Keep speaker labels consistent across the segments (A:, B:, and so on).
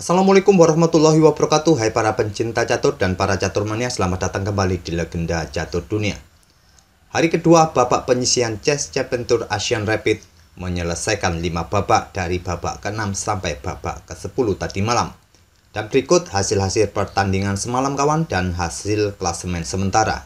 A: Assalamualaikum warahmatullahi wabarakatuh Hai para pencinta catur dan para catur mania Selamat datang kembali di Legenda Catur Dunia Hari kedua babak penyisian Chess Champion Tour Asian Rapid Menyelesaikan 5 babak dari babak ke-6 sampai babak ke-10 tadi malam Dan berikut hasil-hasil pertandingan semalam kawan dan hasil klasemen sementara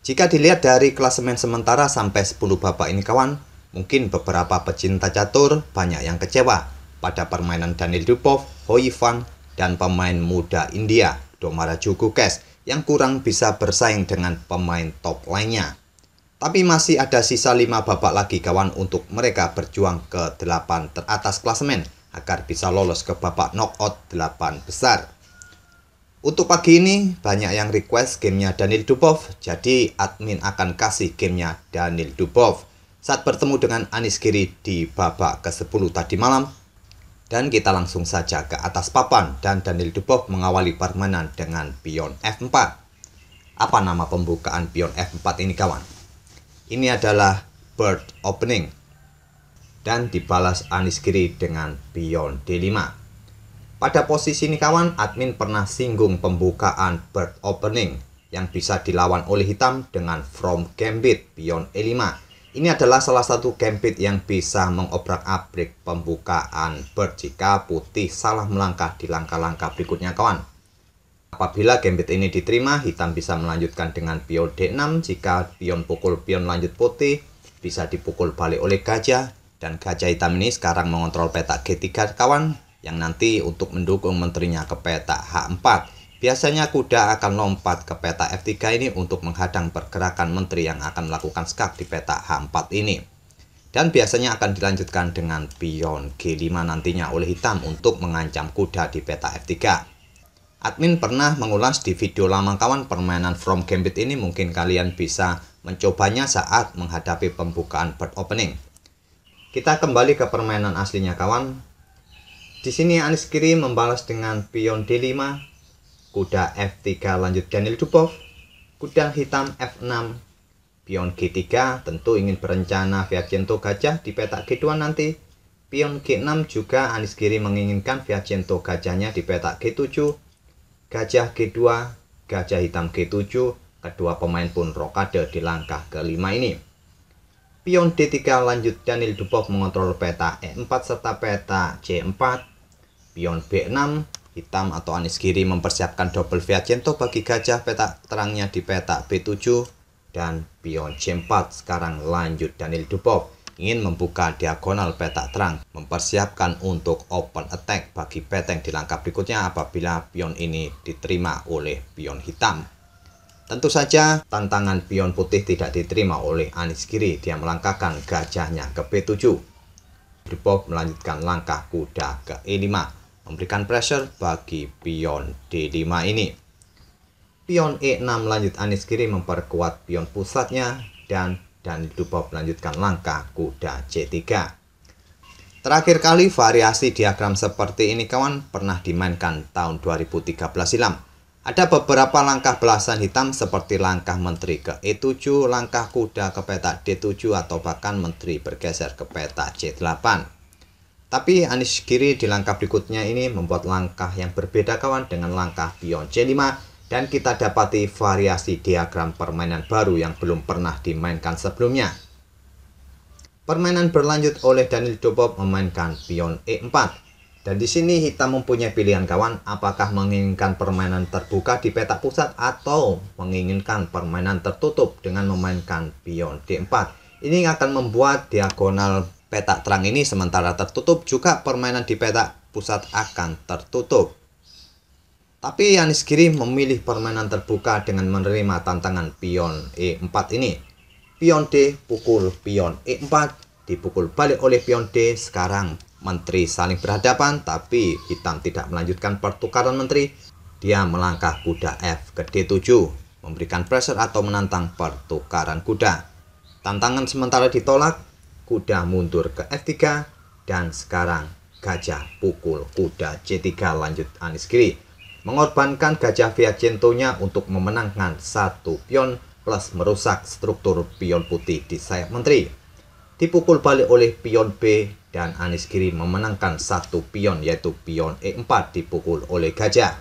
A: Jika dilihat dari klasemen sementara sampai 10 babak ini kawan Mungkin beberapa pecinta catur banyak yang kecewa pada permainan Daniel Dupov, Yifang, dan pemain muda India Domara Jukukes, yang kurang bisa bersaing dengan pemain top lainnya. Tapi masih ada sisa 5 babak lagi kawan untuk mereka berjuang ke 8 teratas klasemen agar bisa lolos ke babak knockout 8 besar. Untuk pagi ini banyak yang request gamenya Daniel Dubov, jadi admin akan kasih gamenya Daniel Dubov saat bertemu dengan Anis Giri di babak ke-10 tadi malam dan kita langsung saja ke atas papan dan Daniel Dubov mengawali permainan dengan pion F4. Apa nama pembukaan pion F4 ini kawan? Ini adalah bird opening dan dibalas Anis Giri dengan pion D5. Pada posisi ini kawan, admin pernah singgung pembukaan bird opening yang bisa dilawan oleh hitam dengan from gambit pion E5 ini adalah salah satu gambit yang bisa mengobrak-abrik pembukaan bird jika putih salah melangkah di langkah-langkah berikutnya kawan. Apabila gambit ini diterima, hitam bisa melanjutkan dengan pion D6 jika pion pukul pion lanjut putih, bisa dipukul balik oleh gajah, dan gajah hitam ini sekarang mengontrol peta G3 kawan, yang nanti untuk mendukung menterinya ke peta H4. Biasanya kuda akan lompat ke peta F3 ini untuk menghadang pergerakan menteri yang akan melakukan skak di peta H4 ini. Dan biasanya akan dilanjutkan dengan pion G5 nantinya oleh hitam untuk mengancam kuda di peta F3. Admin pernah mengulas di video lama kawan permainan From Gambit ini mungkin kalian bisa mencobanya saat menghadapi pembukaan bird opening. Kita kembali ke permainan aslinya kawan. Di sini Anis kiri membalas dengan pion D5 kuda F3 lanjut Daniel Dupov, kuda hitam F6, pion G3 tentu ingin berencana Viacento gajah di petak G2 nanti, pion G6 juga Anis Giri menginginkan Viacento gajahnya di petak G7, gajah G2, gajah hitam G7, kedua pemain pun rokade di langkah kelima ini. Pion D3 lanjut Daniel Dupov mengontrol peta E4 serta peta C4, pion B6 hitam atau Anis Giri mempersiapkan double Viacento bagi gajah petak terangnya di petak B7 dan pion C4 sekarang lanjut Daniel Dubov ingin membuka diagonal petak terang mempersiapkan untuk open attack bagi peteng di langkah berikutnya apabila pion ini diterima oleh pion hitam tentu saja tantangan pion putih tidak diterima oleh Anis Giri dia melangkahkan gajahnya ke B7 Dubov melanjutkan langkah kuda ke E5 memberikan pressure bagi pion D5 ini. Pion E6 lanjut Anis kiri memperkuat pion pusatnya dan dan Dubov melanjutkan langkah kuda C3. Terakhir kali variasi diagram seperti ini kawan pernah dimainkan tahun 2013 silam. Ada beberapa langkah belasan hitam seperti langkah menteri ke E7, langkah kuda ke petak D7 atau bahkan menteri bergeser ke petak C8. Tapi Anis Kiri di langkah berikutnya ini membuat langkah yang berbeda kawan dengan langkah pion C5 dan kita dapati variasi diagram permainan baru yang belum pernah dimainkan sebelumnya. Permainan berlanjut oleh Daniel Dobov memainkan pion E4. Dan di sini hitam mempunyai pilihan kawan apakah menginginkan permainan terbuka di petak pusat atau menginginkan permainan tertutup dengan memainkan pion D4. Ini akan membuat diagonal Petak terang ini sementara tertutup juga permainan di petak pusat akan tertutup. Tapi Yanis Giri memilih permainan terbuka dengan menerima tantangan pion E4 ini. Pion D pukul pion E4 dipukul balik oleh pion D. Sekarang menteri saling berhadapan tapi hitam tidak melanjutkan pertukaran menteri. Dia melangkah kuda F ke D7 memberikan pressure atau menantang pertukaran kuda. Tantangan sementara ditolak kuda mundur ke F3, dan sekarang gajah pukul kuda C3 lanjut Anis Giri. Mengorbankan gajah via centonya untuk memenangkan satu pion plus merusak struktur pion putih di sayap menteri. Dipukul balik oleh pion B dan Anis Giri memenangkan satu pion yaitu pion E4 dipukul oleh gajah.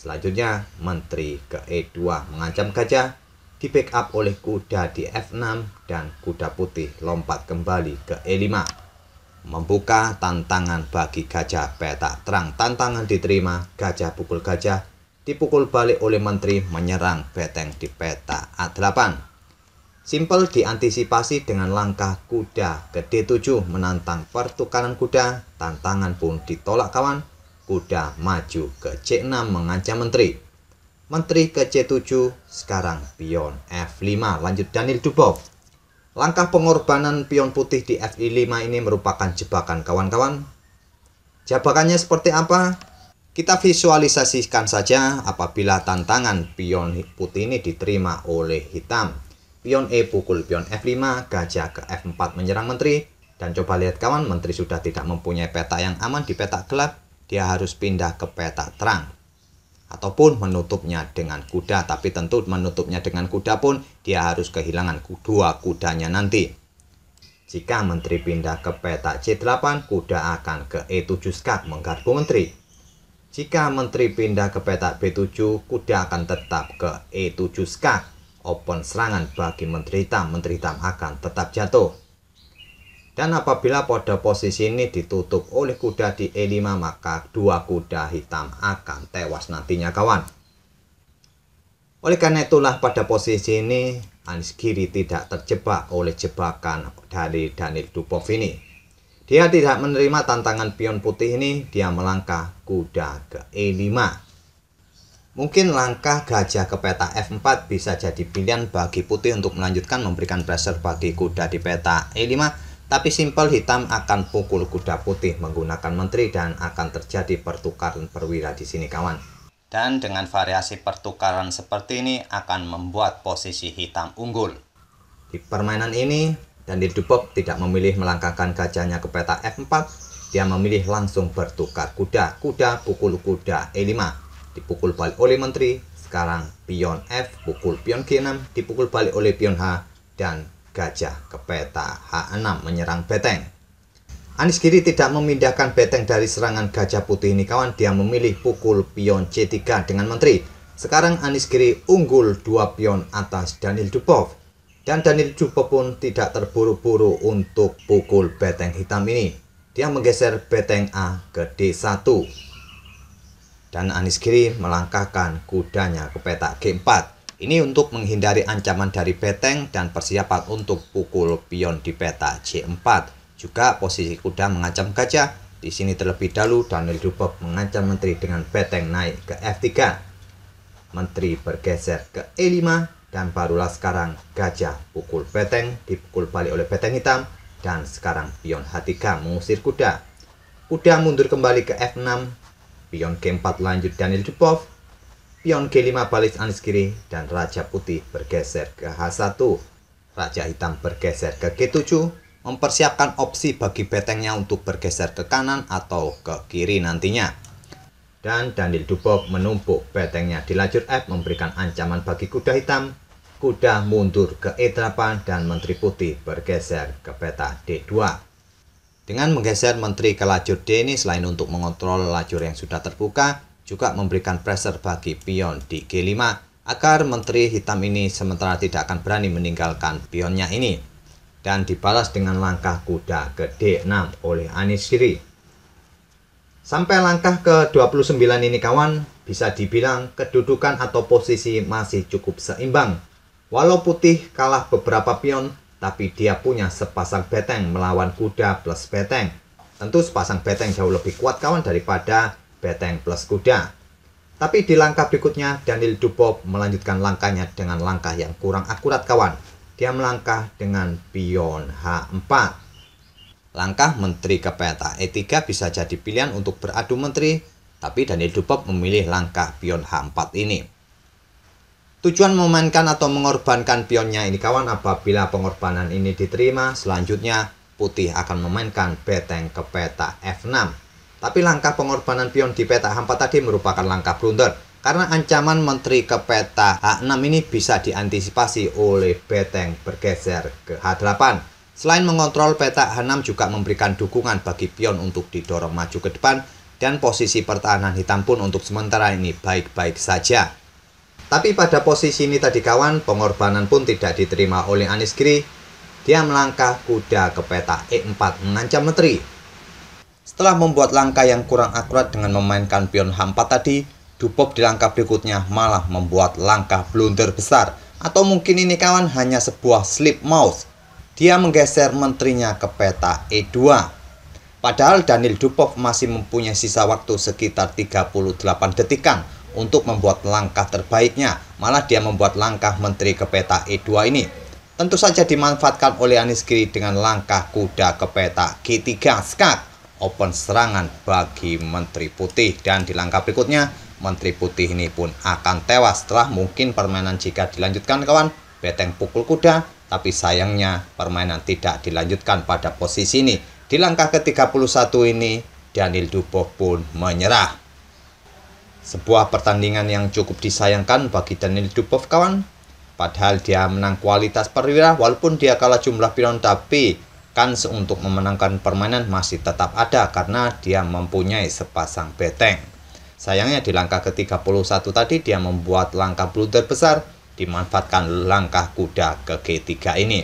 A: Selanjutnya, menteri ke E2 mengancam gajah di backup oleh kuda di F6 dan kuda putih lompat kembali ke E5. Membuka tantangan bagi gajah petak terang. Tantangan diterima, gajah pukul gajah, dipukul balik oleh menteri menyerang beteng di petak A8. Simple diantisipasi dengan langkah kuda ke D7 menantang pertukaran kuda, tantangan pun ditolak kawan, kuda maju ke C6 mengancam menteri. Menteri ke C7, sekarang pion F5. Lanjut Daniel Dubov. Langkah pengorbanan pion putih di F5 ini merupakan jebakan kawan-kawan. Jebakannya seperti apa? Kita visualisasikan saja apabila tantangan pion putih ini diterima oleh hitam. Pion E pukul pion F5, gajah ke F4 menyerang menteri. Dan coba lihat kawan, menteri sudah tidak mempunyai peta yang aman di peta gelap. Dia harus pindah ke peta terang ataupun menutupnya dengan kuda tapi tentu menutupnya dengan kuda pun dia harus kehilangan kedua kudanya nanti jika menteri pindah ke peta C8 kuda akan ke E7 skat menggarpu menteri jika menteri pindah ke peta B7 kuda akan tetap ke E7 skat open serangan bagi menteri hitam menteri hitam akan tetap jatuh dan apabila pada posisi ini ditutup oleh kuda di E5 maka dua kuda hitam akan tewas nantinya kawan. Oleh karena itulah pada posisi ini anis Giri tidak terjebak oleh jebakan dari Daniel Dupov ini. Dia tidak menerima tantangan pion putih ini, dia melangkah kuda ke E5. Mungkin langkah gajah ke peta F4 bisa jadi pilihan bagi putih untuk melanjutkan memberikan pressure bagi kuda di peta E5 tapi simpel hitam akan pukul kuda putih menggunakan menteri dan akan terjadi pertukaran perwira di sini kawan. Dan dengan variasi pertukaran seperti ini akan membuat posisi hitam unggul. Di permainan ini, dan di Dupok tidak memilih melangkahkan gajahnya ke peta F4, dia memilih langsung bertukar kuda, kuda pukul kuda E5, dipukul balik oleh menteri, sekarang pion F pukul pion G6, dipukul balik oleh pion H, dan gajah ke peta H6 menyerang beteng. Anis Giri tidak memindahkan beteng dari serangan gajah putih ini kawan, dia memilih pukul pion C3 dengan menteri. Sekarang Anis Giri unggul dua pion atas Daniel Dubov. Dan Daniel Dubov pun tidak terburu-buru untuk pukul beteng hitam ini. Dia menggeser beteng A ke D1. Dan Anis Giri melangkahkan kudanya ke peta G4. Ini untuk menghindari ancaman dari beteng dan persiapan untuk pukul pion di peta C4. Juga posisi kuda mengancam gajah. Di sini terlebih dahulu Daniel Dubov mengancam menteri dengan beteng naik ke F3. Menteri bergeser ke E5 dan barulah sekarang gajah pukul beteng dipukul balik oleh beteng hitam dan sekarang pion H3 mengusir kuda. Kuda mundur kembali ke F6. Pion G4 lanjut Daniel Dubov Pion G5 balik Anis kiri dan Raja Putih bergeser ke H1. Raja Hitam bergeser ke G7 mempersiapkan opsi bagi betengnya untuk bergeser ke kanan atau ke kiri nantinya. Dan Daniel Dubov menumpuk betengnya di lajur F memberikan ancaman bagi kuda hitam. Kuda mundur ke E8 dan Menteri Putih bergeser ke peta D2. Dengan menggeser menteri ke lajur D ini selain untuk mengontrol lajur yang sudah terbuka, juga memberikan pressure bagi pion di G5 agar menteri hitam ini sementara tidak akan berani meninggalkan pionnya ini dan dibalas dengan langkah kuda ke D6 oleh Anis Siri. Sampai langkah ke-29 ini kawan, bisa dibilang kedudukan atau posisi masih cukup seimbang. Walau putih kalah beberapa pion, tapi dia punya sepasang beteng melawan kuda plus beteng. Tentu sepasang beteng jauh lebih kuat kawan daripada Beteng plus kuda. Tapi di langkah berikutnya, Daniel Dubov melanjutkan langkahnya dengan langkah yang kurang akurat kawan. Dia melangkah dengan pion H4. Langkah menteri ke peta E3 bisa jadi pilihan untuk beradu menteri, tapi Daniel Dubov memilih langkah pion H4 ini. Tujuan memainkan atau mengorbankan pionnya ini kawan apabila pengorbanan ini diterima selanjutnya putih akan memainkan beteng ke peta F6. Tapi langkah pengorbanan Pion di peta h4 tadi merupakan langkah blunder karena ancaman menteri ke peta H6 ini bisa diantisipasi oleh Beteng bergeser ke H8. Selain mengontrol peta H6 juga memberikan dukungan bagi pion untuk didorong maju ke depan dan posisi pertahanan hitam pun untuk sementara ini baik-baik saja. Tapi pada posisi ini tadi kawan, pengorbanan pun tidak diterima oleh Anies Giri. Dia melangkah kuda ke peta E4 mengancam menteri setelah membuat langkah yang kurang akurat dengan memainkan pion H4 tadi, Dupop di langkah berikutnya malah membuat langkah blunder besar. Atau mungkin ini kawan hanya sebuah slip mouse. Dia menggeser menterinya ke peta E2. Padahal Daniel Dupov masih mempunyai sisa waktu sekitar 38 detikan untuk membuat langkah terbaiknya. Malah dia membuat langkah menteri ke peta E2 ini. Tentu saja dimanfaatkan oleh Anies Giri dengan langkah kuda ke peta G3 skak open serangan bagi Menteri Putih dan di langkah berikutnya Menteri Putih ini pun akan tewas setelah mungkin permainan jika dilanjutkan kawan beteng pukul kuda tapi sayangnya permainan tidak dilanjutkan pada posisi ini di langkah ke-31 ini Daniel Dubov pun menyerah sebuah pertandingan yang cukup disayangkan bagi Daniel Dubov kawan padahal dia menang kualitas perwira walaupun dia kalah jumlah pion tapi Kans untuk memenangkan permainan masih tetap ada karena dia mempunyai sepasang beteng. Sayangnya di langkah ke-31 tadi dia membuat langkah blunder besar dimanfaatkan langkah kuda ke G3 ini.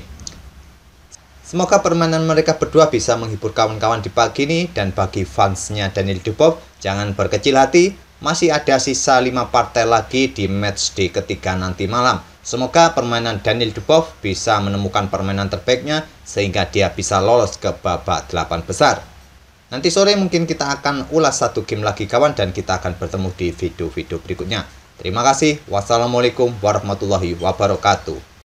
A: Semoga permainan mereka berdua bisa menghibur kawan-kawan di pagi ini dan bagi fansnya Daniel Dubov jangan berkecil hati, masih ada sisa 5 partai lagi di match di ketiga nanti malam. Semoga permainan Daniel Dubov bisa menemukan permainan terbaiknya sehingga dia bisa lolos ke babak 8 besar. Nanti sore mungkin kita akan ulas satu game lagi kawan dan kita akan bertemu di video-video berikutnya. Terima kasih. Wassalamualaikum warahmatullahi wabarakatuh.